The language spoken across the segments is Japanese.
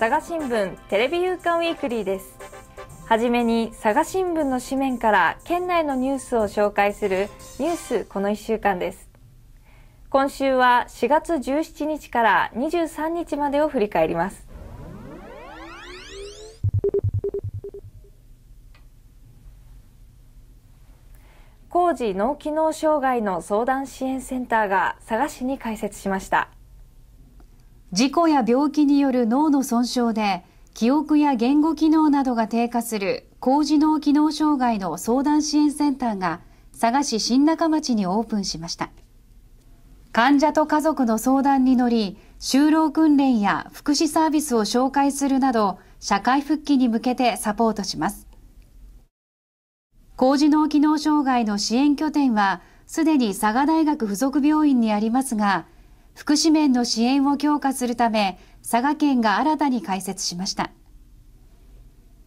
佐賀新聞テレビ夕刊ウィークリーですはじめに佐賀新聞の紙面から県内のニュースを紹介するニュースこの1週間です今週は4月17日から23日までを振り返ります工事・脳機能障害の相談支援センターが佐賀市に開設しました事故や病気による脳の損傷で記憶や言語機能などが低下する高次脳機能障害の相談支援センターが佐賀市新中町にオープンしました患者と家族の相談に乗り就労訓練や福祉サービスを紹介するなど社会復帰に向けてサポートします高次脳機能障害の支援拠点はすでに佐賀大学附属病院にありますが福祉面の支援を強化するため佐賀県が新たに開設しました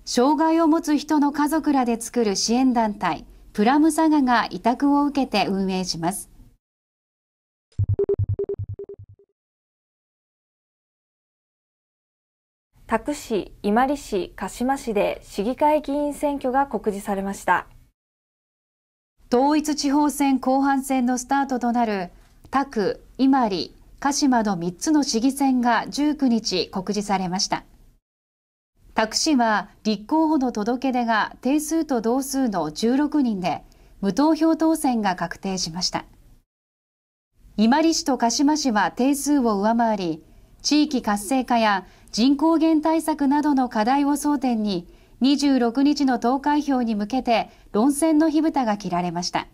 障害を持つ人の家族らで作る支援団体プラム佐賀が委託を受けて運営します多久市、伊万里市、鹿島市で市議会議員選挙が告示されました統一地方選後半戦のスタートとなる多久、伊万里、鹿島の3つの市議選が19日告示されました。タク氏は立候補の届け出が定数と同数の16人で無投票当選が確定しました。伊万里市と鹿島市は定数を上回り、地域活性化や人口減対策などの課題を争点に26日の投開票に向けて論戦の火蓋が切られました。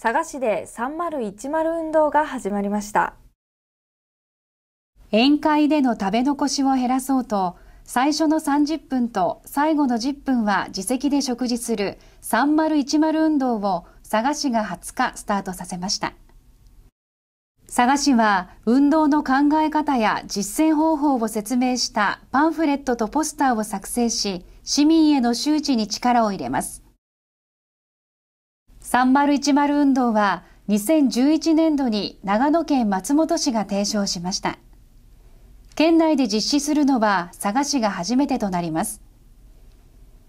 佐賀市で3010運動が始まりました宴会での食べ残しを減らそうと最初の30分と最後の10分は自席で食事する3010運動を佐賀市が20日スタートさせました佐賀市は運動の考え方や実践方法を説明したパンフレットとポスターを作成し市民への周知に力を入れます3010運動は2011年度に長野県松本市が提唱しました。県内で実施するのは佐賀市が初めてとなります。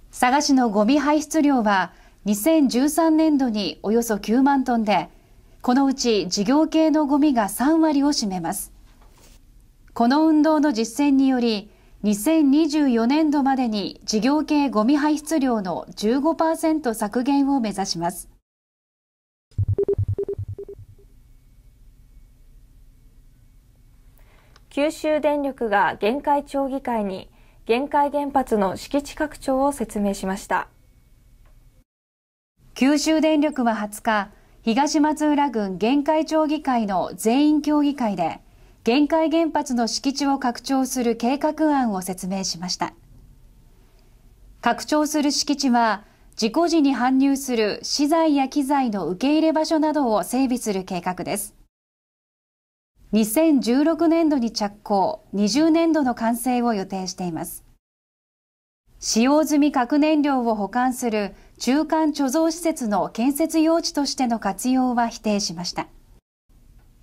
佐賀市のゴミ排出量は2013年度におよそ9万トンで、このうち事業系のゴミが3割を占めます。この運動の実践により、2024年度までに事業系ゴミ排出量の15%削減を目指します。九州電力が限界町議会に限界原発の敷地拡張を説明しました九州電力は20日東松浦郡限界町議会の全員協議会で限界原発の敷地を拡張する計画案を説明しました拡張する敷地は事故時に搬入する資材や機材の受け入れ場所などを整備する計画です。2016年度に着工、20年度の完成を予定しています。使用済み核燃料を保管する中間貯蔵施設の建設用地としての活用は否定しました。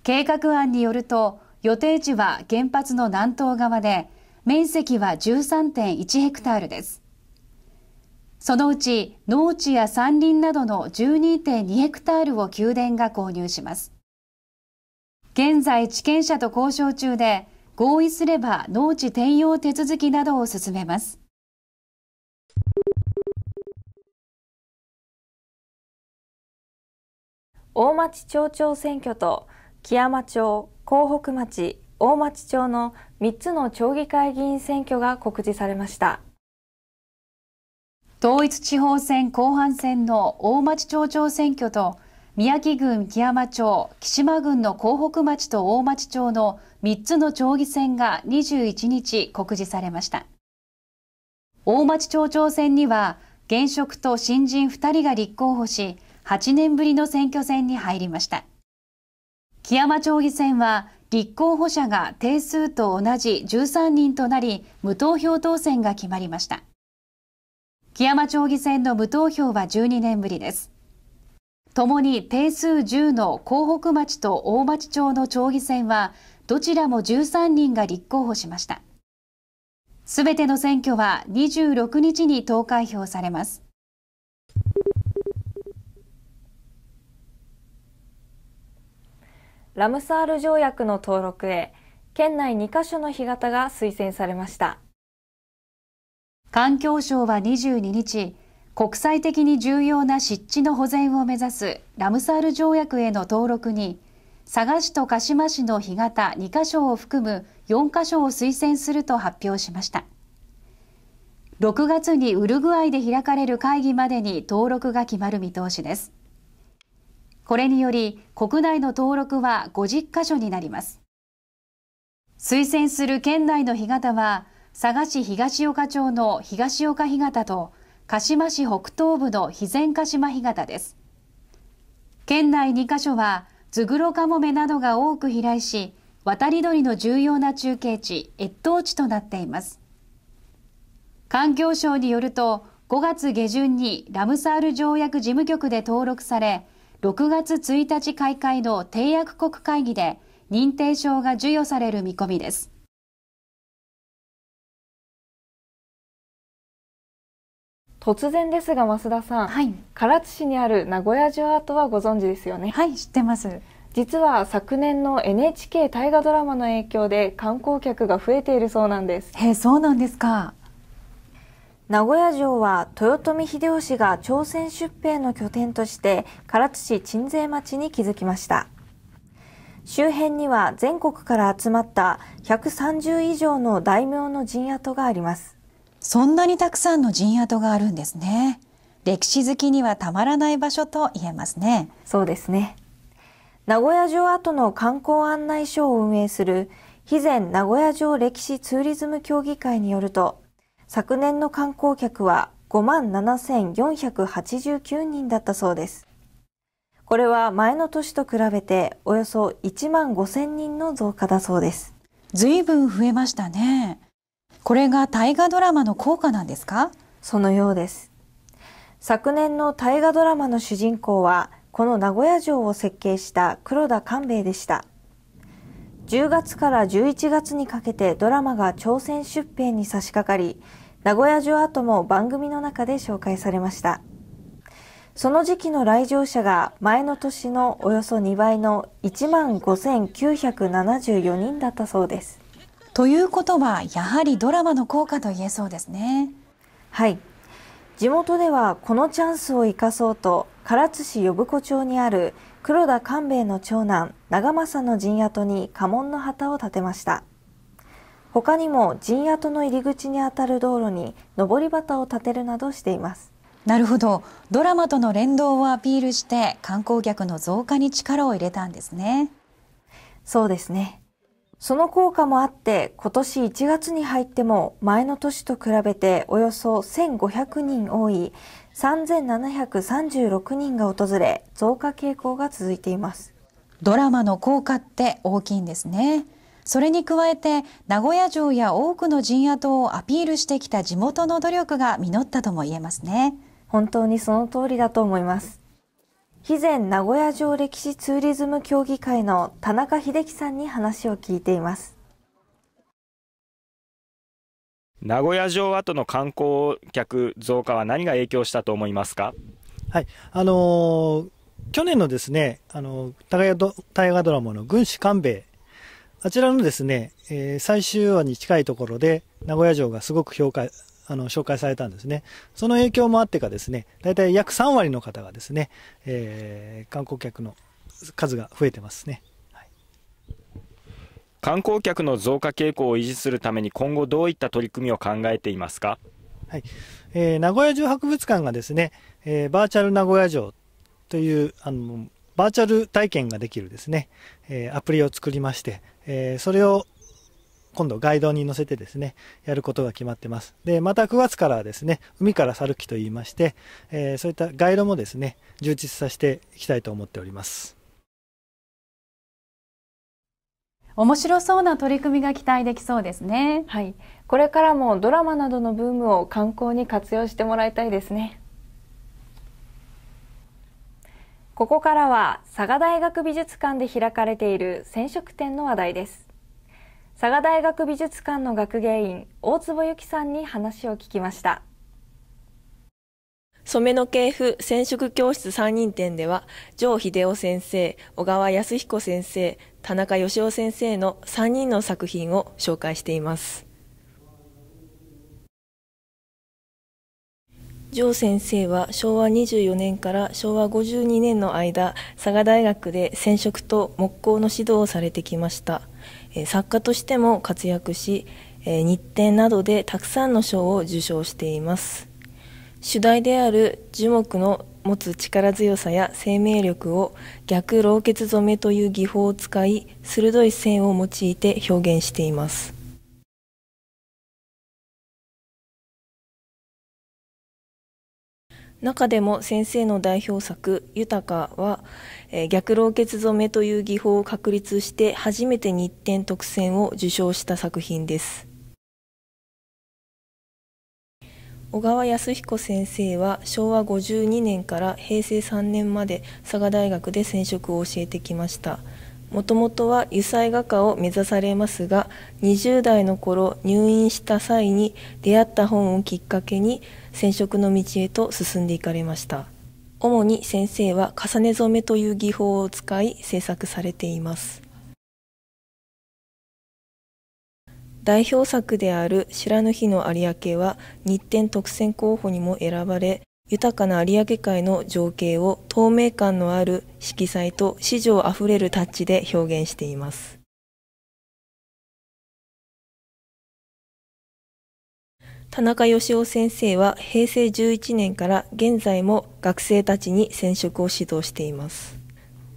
計画案によると、予定地は原発の南東側で、面積は13.1ヘクタールです。そのうち農地や山林などの12.2ヘクタールを宮殿が購入します。現在地権者と交渉中で合意すれば農地転用手続きなどを進めます。大町町長選挙と木山町、江北町、大町町の3つの町議会議員選挙が告示されました。統一地方選後半戦の大町町長選挙と宮城郡木山町、木島郡の江北町と大町町の3つの町議選が21日告示されました。大町町長選には現職と新人2人が立候補し、8年ぶりの選挙戦に入りました。木山町議選は立候補者が定数と同じ13人となり、無投票当選が決まりました。木山町議選の無投票は12年ぶりです。ともに定数10の江北町と大町町の町議選は、どちらも13人が立候補しました。すべての選挙は26日に投開票されます。ラムサール条約の登録へ、県内2カ所の干潟が推薦されました。環境省は22日、国際的に重要な湿地の保全を目指すラムサール条約への登録に、佐賀市と鹿島市の干潟2カ所を含む4カ所を推薦すると発表しました。6月にウルグアイで開かれる会議までに登録が決まる見通しです。これにより国内の登録は50カ所になります。推薦する県内の干潟は佐賀市東岡町の東岡干潟と鹿島市北東部の肥前鹿島干潟です県内2カ所はズグロカモメなどが多く飛来し渡り鳥の重要な中継地越冬地となっています環境省によると5月下旬にラムサール条約事務局で登録され6月1日開会の締約国会議で認定証が授与される見込みです突然ですが増田さん、はい、唐津市にある名古屋城跡はご存知ですよねはい知ってます実は昨年の NHK 大河ドラマの影響で観光客が増えているそうなんですへそうなんですか名古屋城は豊臣秀吉が朝鮮出兵の拠点として唐津市鎮西町に築きました周辺には全国から集まった130以上の大名の陣跡がありますそんなにたくさんの陣跡があるんですね歴史好きにはたまらない場所と言えますねそうですね名古屋城跡の観光案内所を運営する肥前名古屋城歴史ツーリズム協議会によると昨年の観光客は5 7489人だったそうですこれは前の年と比べておよそ1万5000人の増加だそうです随分増えましたねこれが大河ドラマの効果なんですかそのようです昨年の大河ドラマの主人公はこの名古屋城を設計した黒田官兵衛でした10月から11月にかけてドラマが朝鮮出兵に差し掛かり名古屋城跡も番組の中で紹介されましたその時期の来場者が前の年のおよそ2倍の1万5974人だったそうですということはやはりドラマの効果と言えそうですねはい地元ではこのチャンスを生かそうと唐津市呼子町にある黒田官兵衛の長男長政の陣跡に家紋の旗を建てました他にも陣跡の入り口にあたる道路に上り旗を建てるなどしていますなるほどドラマとの連動をアピールして観光客の増加に力を入れたんですねそうですねその効果もあって、今年1月に入っても前の年と比べておよそ1500人多い3736人が訪れ、増加傾向が続いています。ドラマの効果って大きいんですね。それに加えて、名古屋城や多くの陣跡をアピールしてきた地元の努力が実ったとも言えますね。本当にその通りだと思います。肥前名古屋城歴史ツーリズム協議会の田中秀樹さんに話を聞いています名古屋城跡の観光客増加は何が影響したと思いますかはいあのー、去年のですねあの大河大河ドラマの軍師官兵衛あちらのですね、えー、最終話に近いところで名古屋城がすごく評価あの紹介されたんですね。その影響もあってかですね、大体約3割の方がですね、えー、観光客の数が増えてますね。観光客の増加傾向を維持するために今後どういった取り組みを考えていますか、はいえー、名古屋城博物館がですね、えー、バーチャル名古屋城というあのバーチャル体験ができるですね、えー、アプリを作りまして、えー、それを今度ガイドに乗せてですね、やることが決まってます。で、また9月からはですね、海から猿木と言いまして、えー、そういったガイドもですね、充実させていきたいと思っております。面白そうな取り組みが期待できそうですね。はい。これからもドラマなどのブームを観光に活用してもらいたいですね。ここからは佐賀大学美術館で開かれている染色展の話題です。佐賀大学美術館の学芸員大坪由紀さんに話を聞きました染めの系譜染色教室三人展では城秀夫先生小川康彦先生田中義雄先生の3人の作品を紹介しています城先生は昭和24年から昭和52年の間佐賀大学で染色と木工の指導をされてきました作家としても活躍し日展などでたくさんの賞を受賞しています主題である樹木の持つ力強さや生命力を逆老血染めという技法を使い鋭い線を用いて表現しています中でも先生の代表作「豊かは」えー、逆老血染めという技法を確立して初めて日展特選を受賞した作品です小川康彦先生は昭和52年から平成3年まで佐賀大学で染色を教えてきました。もともとは油彩画家を目指されますが20代の頃入院した際に出会った本をきっかけに染色の道へと進んでいかれました主に先生は重ね染めという技法を使い制作されています代表作である「白の日の有明」は日展特選候補にも選ばれ豊かな有明海の情景を透明感のある色彩と史上あふれるタッチで表現しています。田中義雄先生は平成11年から現在も学生たちに染色を指導しています。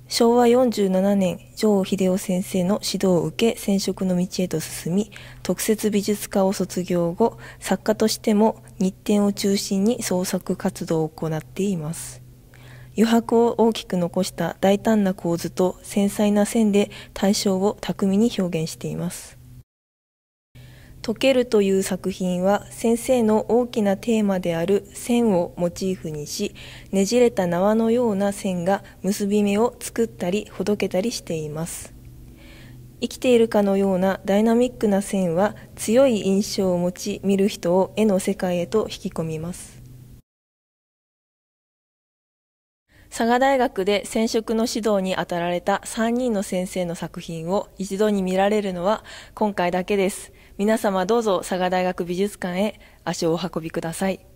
昭和47年、城尾秀夫先生の指導を受け染色の道へと進み、特設美術科を卒業後作家としても日展を中心に創作活動を行っています余白を大きく残した大胆な構図と繊細な線で対象を巧みに表現しています「溶ける」という作品は先生の大きなテーマである線をモチーフにしねじれた縄のような線が結び目を作ったりほどけたりしています生きているかのようなダイナミックな線は強い印象を持ち見る人を絵の世界へと引き込みます佐賀大学で染色の指導に当たられた3人の先生の作品を一度に見られるのは今回だけです皆様どうぞ佐賀大学美術館へ足をお運びください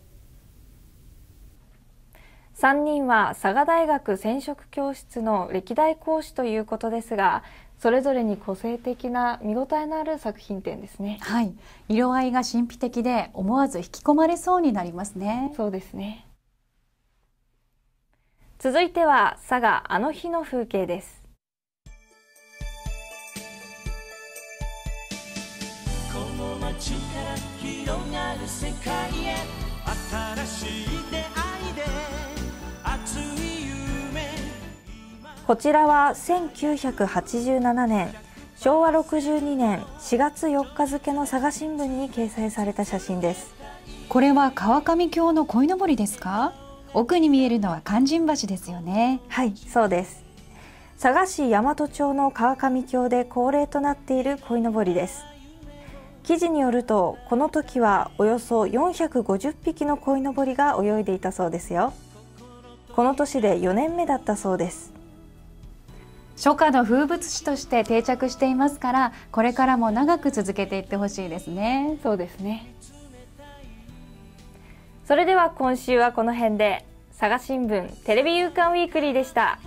3人は佐賀大学染色教室の歴代講師ということですがそれぞれに個性的な見応えのある作品展ですねはい色合いが神秘的で思わず引き込まれそうになりますねそうですね続いては佐賀あの日の風景ですこの街から広がる世界へ新しい出会いこちらは1987年昭和62年4月4日付の佐賀新聞に掲載された写真ですこれは川上峡の鯉のぼりですか奥に見えるのは肝心橋ですよねはいそうです佐賀市大和町の川上峡で恒例となっている鯉のぼりです記事によるとこの時はおよそ450匹の鯉のぼりが泳いでいたそうですよこの年で4年目だったそうです初夏の風物詩として定着していますからこれからも長く続けていってほしいですねそうですねそれでは今週はこの辺で佐賀新聞テレビ夕刊ウィークリーでした。